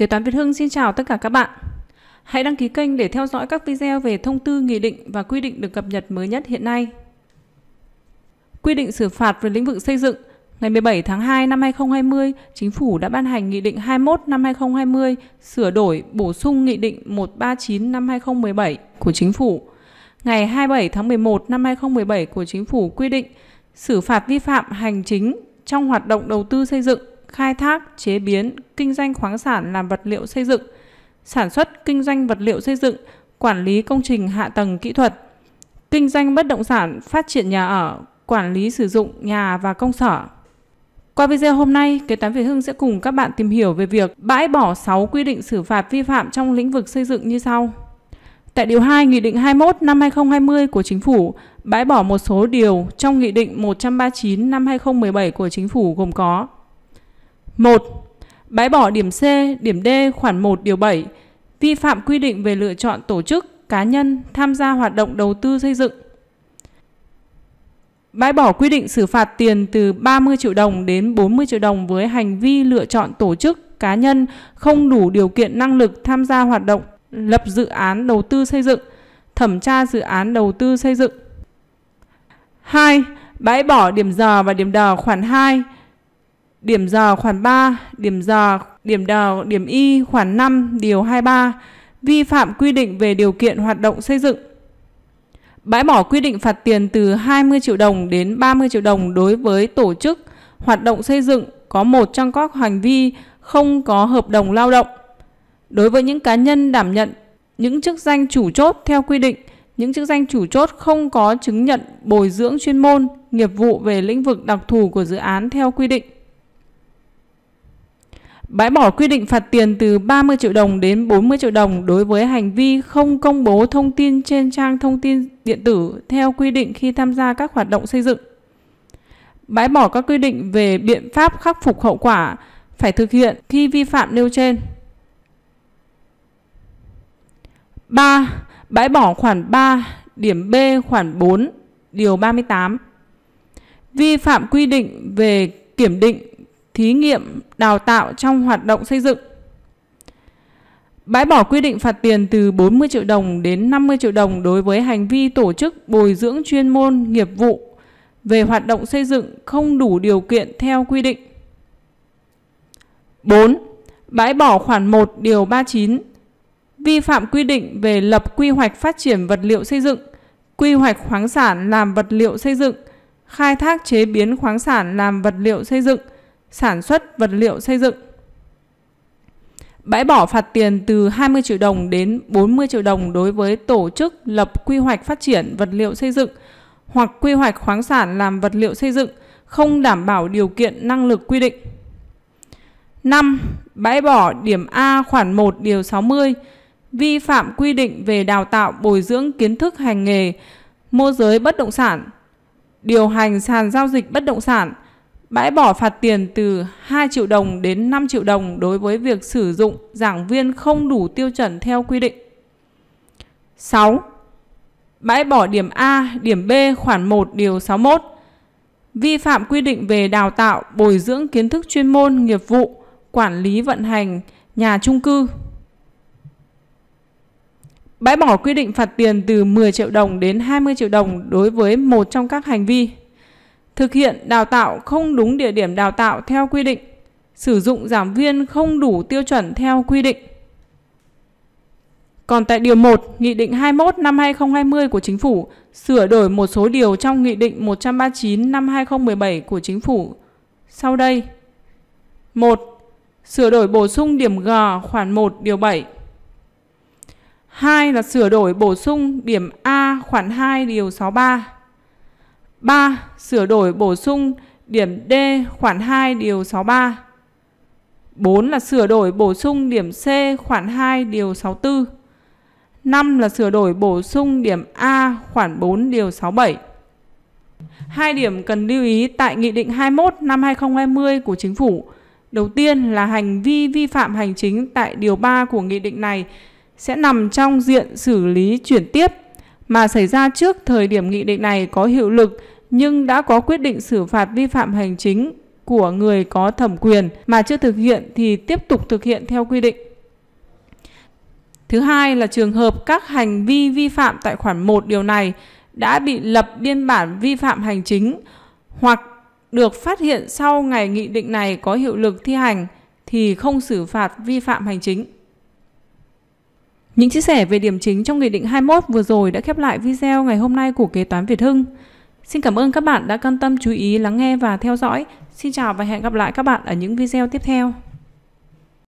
Kế toán Việt Hưng xin chào tất cả các bạn. Hãy đăng ký kênh để theo dõi các video về thông tư nghị định và quy định được cập nhật mới nhất hiện nay. Quy định xử phạt về lĩnh vực xây dựng Ngày 17 tháng 2 năm 2020, Chính phủ đã ban hành Nghị định 21 năm 2020 sửa đổi bổ sung Nghị định 139 năm 2017 của Chính phủ. Ngày 27 tháng 11 năm 2017 của Chính phủ quy định xử phạt vi phạm hành chính trong hoạt động đầu tư xây dựng khai thác, chế biến, kinh doanh khoáng sản làm vật liệu xây dựng, sản xuất kinh doanh vật liệu xây dựng, quản lý công trình hạ tầng kỹ thuật, kinh doanh bất động sản, phát triển nhà ở, quản lý sử dụng nhà và công sở. Qua video hôm nay, Kế toán Việt Hưng sẽ cùng các bạn tìm hiểu về việc bãi bỏ 6 quy định xử phạt vi phạm trong lĩnh vực xây dựng như sau. Tại Điều 2 Nghị định 21 năm 2020 của Chính phủ, bãi bỏ một số điều trong Nghị định 139 năm 2017 của Chính phủ gồm có 1. Bãi bỏ điểm C, điểm D khoản 1 điều 7 vi phạm quy định về lựa chọn tổ chức, cá nhân tham gia hoạt động đầu tư xây dựng. Bãi bỏ quy định xử phạt tiền từ 30 triệu đồng đến 40 triệu đồng với hành vi lựa chọn tổ chức, cá nhân không đủ điều kiện năng lực tham gia hoạt động lập dự án đầu tư xây dựng, thẩm tra dự án đầu tư xây dựng. 2. Bãi bỏ điểm giờ và điểm đờ khoản 2 Điểm giờ khoản 3, điểm giờ điểm đò, điểm y khoản 5 điều 23 vi phạm quy định về điều kiện hoạt động xây dựng. Bãi bỏ quy định phạt tiền từ 20 triệu đồng đến 30 triệu đồng đối với tổ chức hoạt động xây dựng có một trong các hành vi không có hợp đồng lao động. Đối với những cá nhân đảm nhận những chức danh chủ chốt theo quy định, những chức danh chủ chốt không có chứng nhận bồi dưỡng chuyên môn, nghiệp vụ về lĩnh vực đặc thù của dự án theo quy định. Bãi bỏ quy định phạt tiền từ 30 triệu đồng đến 40 triệu đồng đối với hành vi không công bố thông tin trên trang thông tin điện tử theo quy định khi tham gia các hoạt động xây dựng. Bãi bỏ các quy định về biện pháp khắc phục hậu quả phải thực hiện khi vi phạm nêu trên. 3. Bãi bỏ khoản 3, điểm B khoản 4, điều 38. Vi phạm quy định về kiểm định thí nghiệm đào tạo trong hoạt động xây dựng. Bãi bỏ quy định phạt tiền từ 40 triệu đồng đến 50 triệu đồng đối với hành vi tổ chức bồi dưỡng chuyên môn nghiệp vụ về hoạt động xây dựng không đủ điều kiện theo quy định. 4. Bãi bỏ khoản 1 điều 39 vi phạm quy định về lập quy hoạch phát triển vật liệu xây dựng, quy hoạch khoáng sản làm vật liệu xây dựng, khai thác chế biến khoáng sản làm vật liệu xây dựng sản xuất vật liệu xây dựng. Bãi bỏ phạt tiền từ 20 triệu đồng đến 40 triệu đồng đối với tổ chức lập quy hoạch phát triển vật liệu xây dựng hoặc quy hoạch khoáng sản làm vật liệu xây dựng không đảm bảo điều kiện năng lực quy định. 5. Bãi bỏ điểm A khoản 1 điều 60 vi phạm quy định về đào tạo bồi dưỡng kiến thức hành nghề môi giới bất động sản, điều hành sàn giao dịch bất động sản bãi bỏ phạt tiền từ 2 triệu đồng đến 5 triệu đồng đối với việc sử dụng giảng viên không đủ tiêu chuẩn theo quy định. 6. Bãi bỏ điểm A, điểm B khoản 1 điều 61. Vi phạm quy định về đào tạo, bồi dưỡng kiến thức chuyên môn, nghiệp vụ, quản lý vận hành nhà trung cư. Bãi bỏ quy định phạt tiền từ 10 triệu đồng đến 20 triệu đồng đối với một trong các hành vi thực hiện đào tạo không đúng địa điểm đào tạo theo quy định, sử dụng giảng viên không đủ tiêu chuẩn theo quy định. Còn tại Điều 1, Nghị định 21 năm 2020 của Chính phủ sửa đổi một số điều trong Nghị định 139 năm 2017 của Chính phủ sau đây. 1. Sửa đổi bổ sung điểm G khoản 1 điều 7 2 là sửa đổi bổ sung điểm A khoản 2 điều 63. 3. Sửa đổi bổ sung điểm D khoản 2 điều 63. 4 là sửa đổi bổ sung điểm C khoản 2 điều 64. 5 là sửa đổi bổ sung điểm A khoản 4 điều 67. Hai điểm cần lưu ý tại Nghị định 21 năm 2020 của Chính phủ. Đầu tiên là hành vi vi phạm hành chính tại điều 3 của nghị định này sẽ nằm trong diện xử lý chuyển tiếp mà xảy ra trước thời điểm nghị định này có hiệu lực nhưng đã có quyết định xử phạt vi phạm hành chính của người có thẩm quyền mà chưa thực hiện thì tiếp tục thực hiện theo quy định. Thứ hai là trường hợp các hành vi vi phạm tại khoản 1 điều này đã bị lập biên bản vi phạm hành chính hoặc được phát hiện sau ngày nghị định này có hiệu lực thi hành thì không xử phạt vi phạm hành chính. Những chia sẻ về điểm chính trong Nghị định 21 vừa rồi đã khép lại video ngày hôm nay của Kế toán Việt Hưng. Xin cảm ơn các bạn đã quan tâm chú ý lắng nghe và theo dõi. Xin chào và hẹn gặp lại các bạn ở những video tiếp theo.